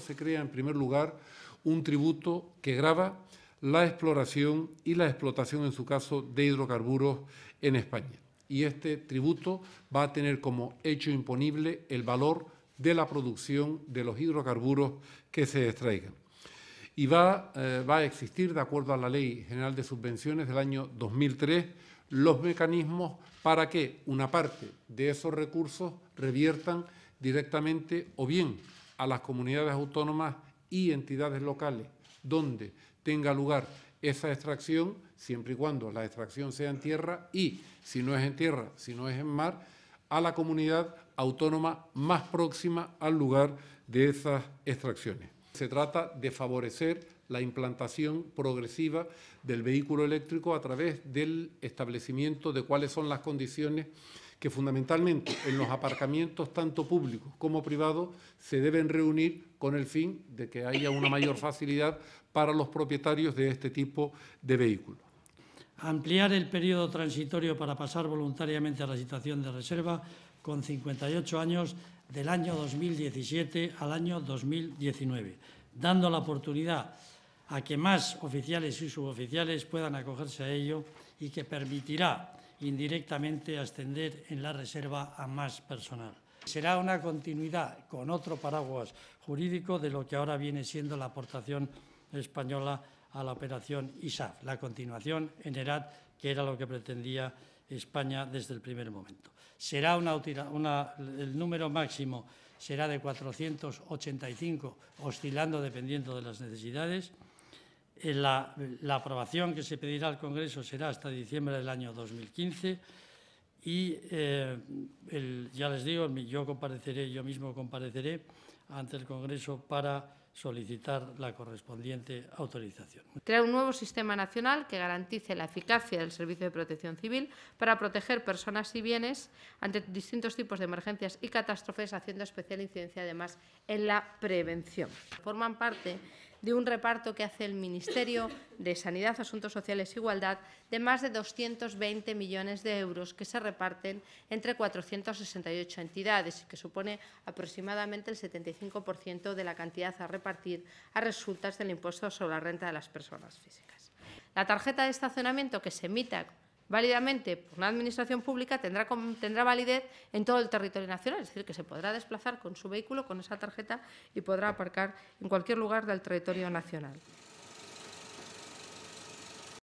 se crea, en primer lugar, un tributo que grava la exploración y la explotación, en su caso, de hidrocarburos en España. Y este tributo va a tener como hecho imponible el valor de la producción de los hidrocarburos que se extraigan. Y va, eh, va a existir, de acuerdo a la Ley General de Subvenciones del año 2003, los mecanismos para que una parte de esos recursos reviertan directamente o bien a las comunidades autónomas y entidades locales donde tenga lugar esa extracción, siempre y cuando la extracción sea en tierra y, si no es en tierra, si no es en mar, a la comunidad autónoma más próxima al lugar de esas extracciones. Se trata de favorecer la implantación progresiva del vehículo eléctrico a través del establecimiento de cuáles son las condiciones que fundamentalmente en los aparcamientos tanto públicos como privados se deben reunir con el fin de que haya una mayor facilidad para los propietarios de este tipo de vehículos ampliar el periodo transitorio para pasar voluntariamente a la situación de reserva con 58 años del año 2017 al año 2019, dando la oportunidad a que más oficiales y suboficiales puedan acogerse a ello y que permitirá indirectamente ascender en la reserva a más personal. Será una continuidad con otro paraguas jurídico de lo que ahora viene siendo la aportación española a la operación ISAF, la continuación en Erat que era lo que pretendía España desde el primer momento. Será una, el número máximo será de 485, oscilando dependiendo de las necesidades. La, aprobación que se pedirá al Congreso será hasta diciembre del año 2015 y, eh, ya les digo, yo compareceré, yo mismo compareceré ante el Congreso para solicitar la correspondiente autorización. Crear un nuevo sistema nacional que garantice la eficacia del Servicio de Protección Civil para proteger personas y bienes ante distintos tipos de emergencias y catástrofes, haciendo especial incidencia además en la prevención. Forman parte de un reparto que hace el Ministerio de Sanidad, Asuntos Sociales e Igualdad de más de 220 millones de euros que se reparten entre 468 entidades y que supone aproximadamente el 75% de la cantidad a repartir a resultas del impuesto sobre la renta de las personas físicas. La tarjeta de estacionamiento que se emita válidamente por una administración pública tendrá, tendrá validez en todo el territorio nacional, es decir, que se podrá desplazar con su vehículo, con esa tarjeta y podrá aparcar en cualquier lugar del territorio nacional.